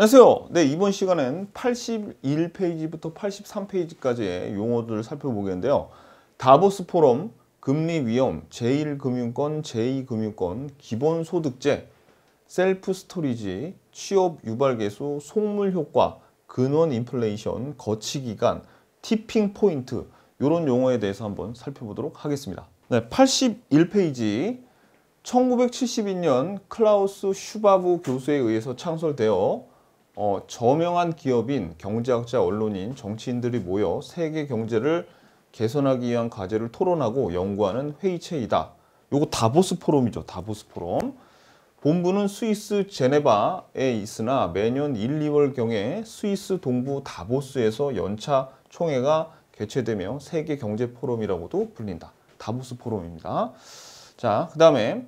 안녕하세요. 네, 이번 시간엔 81페이지부터 83페이지까지의 용어들을 살펴보겠는데요. 다보스 포럼, 금리 위험, 제1금융권, 제2금융권, 기본소득제, 셀프 스토리지, 취업 유발계수, 속물효과, 근원 인플레이션, 거치기간, 티핑 포인트 이런 용어에 대해서 한번 살펴보도록 하겠습니다. 네, 81페이지 1972년 클라우스 슈바브 교수에 의해서 창설되어 어, 저명한 기업인, 경제학자, 언론인, 정치인들이 모여 세계 경제를 개선하기 위한 과제를 토론하고 연구하는 회의체이다. 요거 다보스 포럼이죠. 다보스 포럼. 본부는 스위스 제네바에 있으나 매년 1, 2월경에 스위스 동부 다보스에서 연차 총회가 개최되며 세계 경제 포럼이라고도 불린다. 다보스 포럼입니다. 자, 그 다음에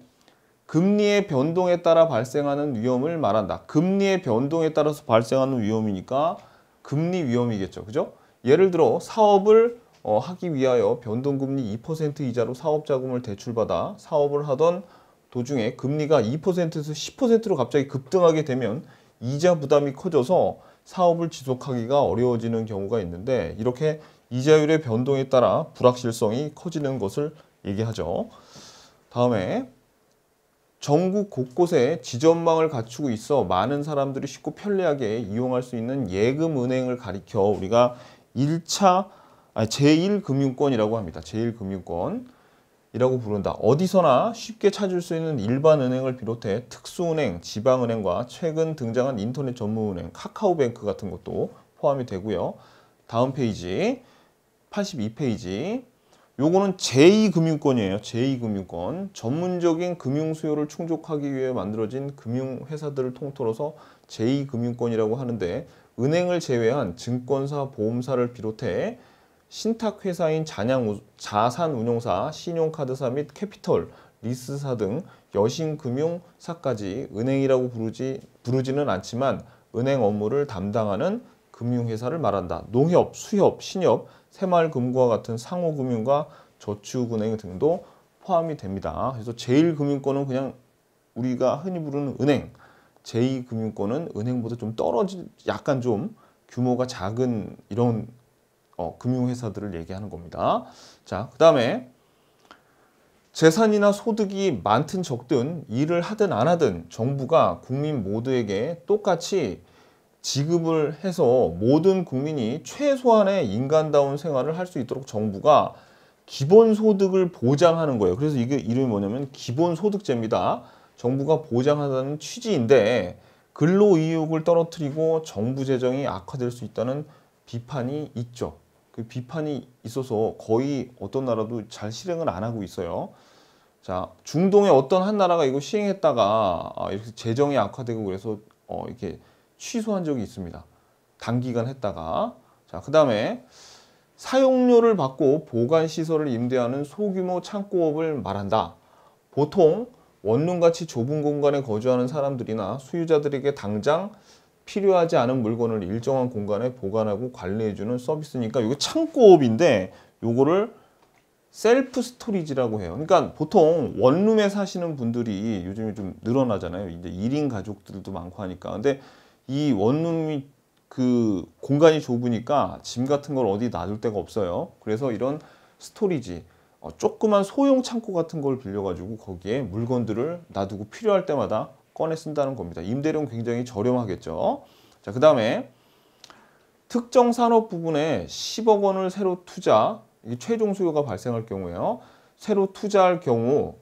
금리의 변동에 따라 발생하는 위험을 말한다. 금리의 변동에 따라서 발생하는 위험이니까 금리 위험이겠죠. 그죠? 예를 들어 사업을 어, 하기 위하여 변동금리 2% 이자로 사업자금을 대출받아 사업을 하던 도중에 금리가 2%에서 10%로 갑자기 급등하게 되면 이자 부담이 커져서 사업을 지속하기가 어려워지는 경우가 있는데 이렇게 이자율의 변동에 따라 불확실성이 커지는 것을 얘기하죠. 다음에 전국 곳곳에 지점망을 갖추고 있어 많은 사람들이 쉽고 편리하게 이용할 수 있는 예금은행을 가리켜 우리가 1차 아니 제1금융권이라고 합니다. 제1금융권이라고 부른다. 어디서나 쉽게 찾을 수 있는 일반 은행을 비롯해 특수은행, 지방은행과 최근 등장한 인터넷 전문은행, 카카오뱅크 같은 것도 포함이 되고요. 다음 페이지 82페이지 요거는 제2금융권이에요. 제2금융권. 전문적인 금융 수요를 충족하기 위해 만들어진 금융회사들을 통틀어서 제2금융권이라고 하는데 은행을 제외한 증권사, 보험사를 비롯해 신탁회사인 잔양, 자산운용사, 신용카드사 및 캐피털, 리스사 등 여신금융사까지 은행이라고 부르지, 부르지는 않지만 은행 업무를 담당하는 금융회사를 말한다. 농협, 수협, 신협, 새마을금고와 같은 상호금융과 저축은행 등도 포함이 됩니다. 그래서 제1금융권은 그냥 우리가 흔히 부르는 은행, 제2금융권은 은행보다 좀떨어진 약간 좀 규모가 작은 이런 어, 금융회사들을 얘기하는 겁니다. 자, 그 다음에 재산이나 소득이 많든 적든 일을 하든 안 하든 정부가 국민 모두에게 똑같이 지급을 해서 모든 국민이 최소한의 인간다운 생활을 할 수 있도록 정부가 기본소득을 보장하는 거예요. 그래서 이게 이름이 뭐냐면 기본소득제입니다. 정부가 보장하다는 취지인데 근로의욕을 떨어뜨리고 정부 재정이 악화될 수 있다는 비판이 있죠. 그 비판이 있어서 거의 어떤 나라도 잘 실행을 안 하고 있어요. 자 중동의 어떤 한 나라가 이거 시행했다가 아, 이렇게 재정이 악화되고 그래서 어 이렇게 취소한 적이 있습니다. 단기간 했다가 자그 다음에 사용료를 받고 보관시설을 임대하는 소규모 창고업을 말한다. 보통 원룸같이 좁은 공간에 거주하는 사람들이나 수유자들에게 당장 필요하지 않은 물건을 일정한 공간에 보관하고 관리해주는 서비스니까 이거 창고업인데 요거를 셀프 스토리지라고 해요. 그러니까 보통 원룸에 사시는 분들이 요즘에 좀 늘어나잖아요. 이제 1인 가족들도 많고 하니까. 근데 이 원룸이 그 공간이 좁으니까 짐 같은 걸 어디 놔둘 데가 없어요. 그래서 이런 스토리지 어, 조그만 소형 창고 같은 걸 빌려가지고 거기에 물건들을 놔두고 필요할 때마다 꺼내 쓴다는 겁니다. 임대료는 굉장히 저렴하겠죠. 자, 그 다음에 특정 산업 부분에 10억 원을 새로 투자, 이게 최종 수요가 발생할 경우에요. 새로 투자할 경우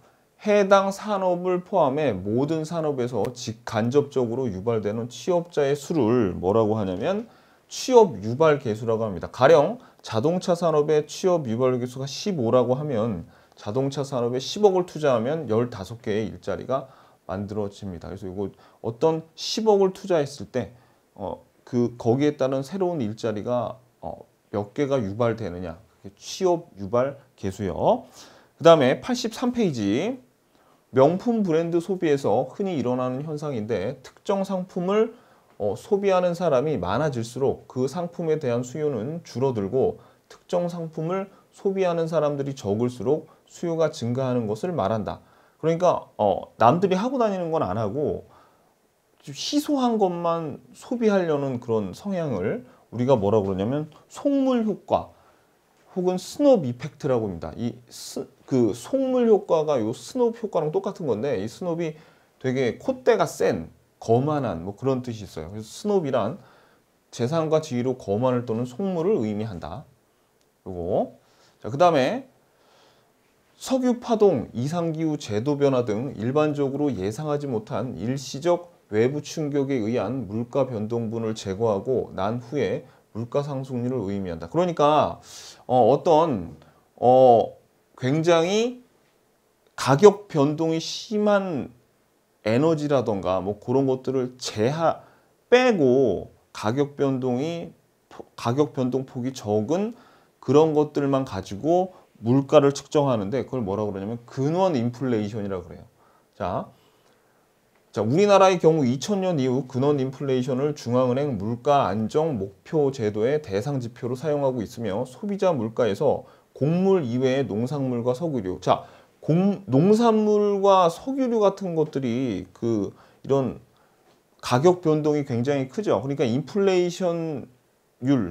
해당 산업을 포함해 모든 산업에서 직간접적으로 유발되는 취업자의 수를 뭐라고 하냐면 취업 유발 개수라고 합니다. 가령 자동차 산업의 취업 유발 개수가 15라고 하면 자동차 산업에 10억을 투자하면 15개의 일자리가 만들어집니다. 그래서 이거 어떤 10억을 투자했을 때 어, 그 거기에 따른 새로운 일자리가 어, 몇 개가 유발되느냐. 취업 유발 개수요. 그 다음에 83페이지 명품 브랜드 소비에서 흔히 일어나는 현상인데 특정 상품을 어, 소비하는 사람이 많아질수록 그 상품에 대한 수요는 줄어들고 특정 상품을 소비하는 사람들이 적을수록 수요가 증가하는 것을 말한다. 그러니까 어, 남들이 하고 다니는 건 안 하고 희소한 것만 소비하려는 그런 성향을 우리가 뭐라고 그러냐면 속물 효과 혹은 스노브 이펙트라고 합니다. 이 스, 그 속물 효과가 요스노우 효과랑 똑같은 건데 이스노우비 되게 콧대가 센 거만한 뭐 그런 뜻이 있어요. 그래서 스노비란 우 재산과 지위로 거만을 또는 속물을 의미한다. 요거. 자, 그다음에 석유 파동, 이상 기후 제도 변화 등 일반적으로 예상하지 못한 일시적 외부 충격에 의한 물가 변동분을 제거하고 난 후에 물가 상승률을 의미한다. 그러니까 어, 어떤 어, 굉장히 가격 변동이 심한 에너지라던가 뭐 그런 것들을 제하 빼고 가격 변동이 가격 변동 폭이 적은 그런 것들만 가지고 물가를 측정하는데 그걸 뭐라 그러냐면 근원 인플레이션이라고 그래요. 자, 자 우리나라의 경우 2000년 이후 근원 인플레이션을 중앙은행 물가 안정 목표 제도의 대상 지표로 사용하고 있으며 소비자 물가에서 곡물 이외에 농산물과 석유류. 자, 공, 농산물과 석유류 같은 것들이 그 이런 가격 변동이 굉장히 크죠. 그러니까 인플레이션율,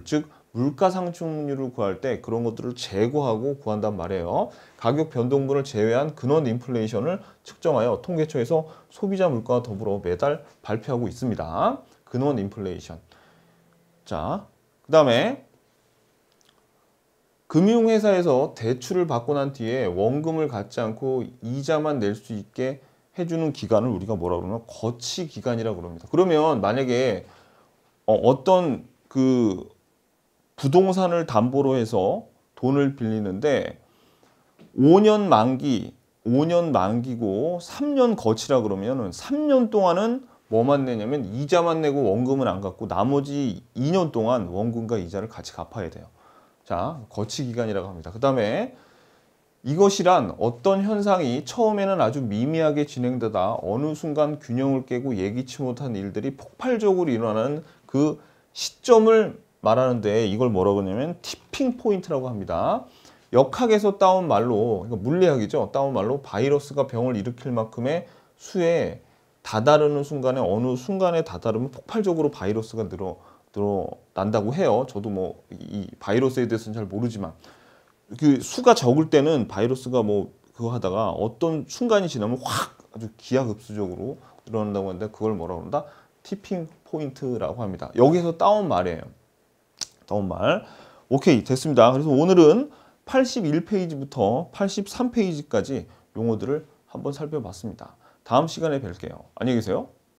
즉 물가 상충률을 구할 때 그런 것들을 제거하고 구한단 말이에요. 가격 변동분을 제외한 근원 인플레이션을 측정하여 통계청에서 소비자 물가와 더불어 매달 발표하고 있습니다. 근원 인플레이션. 자, 그 다음에 금융회사에서 대출을 받고 난 뒤에 원금을 갖지 않고 이자만 낼 수 있게 해주는 기간을 우리가 뭐라 그러면 거치 기간이라고 그럽니다. 그러면 만약에 어, 떤그 부동산을 담보로 해서 돈을 빌리는데 5년 만기, 5년 만기고 3년 거치라 그러면은 3년 동안은 뭐만 내냐면 이자만 내고 원금은 안 갚고 나머지 2년 동안 원금과 이자를 같이 갚아야 돼요. 자, 거치 기간이라고 합니다. 그 다음에 이것이란 어떤 현상이 처음에는 아주 미미하게 진행되다 어느 순간 균형을 깨고 예기치 못한 일들이 폭발적으로 일어나는 그 시점을 말하는데 이걸 뭐라고 하냐면 티핑 포인트라고 합니다. 역학에서 따온 말로 그러 물리학이죠. 따온 말로 바이러스가 병을 일으킬 만큼의 수에 다다르는 순간에 어느 순간에 다다르면 폭발적으로 바이러스가 늘어 들어난다고 해요. 저도 뭐 이 바이러스에 대해서는 잘 모르지만 그 수가 적을 때는 바이러스가 뭐 그거 하다가 어떤 순간이 지나면 확 아주 기하급수적으로 늘어난다고 하는데 그걸 뭐라 그런다? 티핑 포인트라고 합니다. 여기서 에 따온 말이에요. 따온 말. 오케이 됐습니다. 그래서 오늘은 81페이지부터 83페이지까지 용어들을 한번 살펴봤습니다. 다음 시간에 뵐게요. 안녕히 계세요.